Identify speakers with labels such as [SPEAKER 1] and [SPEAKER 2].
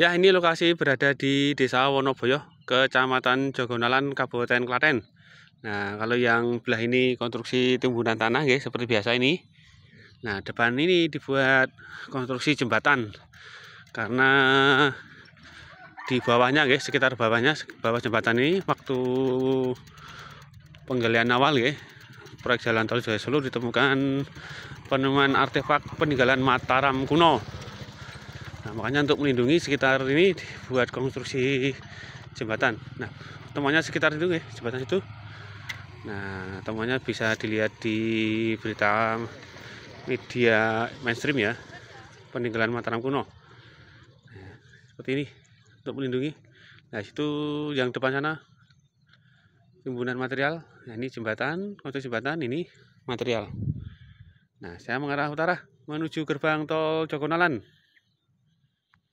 [SPEAKER 1] Ya, ini lokasi berada di Desa Wonoboyo, Kecamatan Jogonalan, Kabupaten Klaten. Nah, kalau yang belah ini konstruksi timbunan tanah ya, seperti biasa ini. Nah, depan ini dibuat konstruksi jembatan. Karena di bawahnya ya, sekitar bawahnya, bawah jembatan ini waktu penggalian awal ya, proyek jalan tol Jaya Solo ditemukan penemuan artefak peninggalan Mataram kuno. Nah, makanya untuk melindungi sekitar ini buat konstruksi jembatan. Nah, temannya sekitar itu ya, jembatan itu. Nah, temannya bisa dilihat di berita media mainstream ya. Peninggalan Mataram kuno. Nah, seperti ini untuk melindungi. Nah, situ yang depan sana timbunan material. Nah, ini jembatan, konstruksi jembatan ini material. Nah, saya mengarah utara menuju gerbang tol Jogonalan.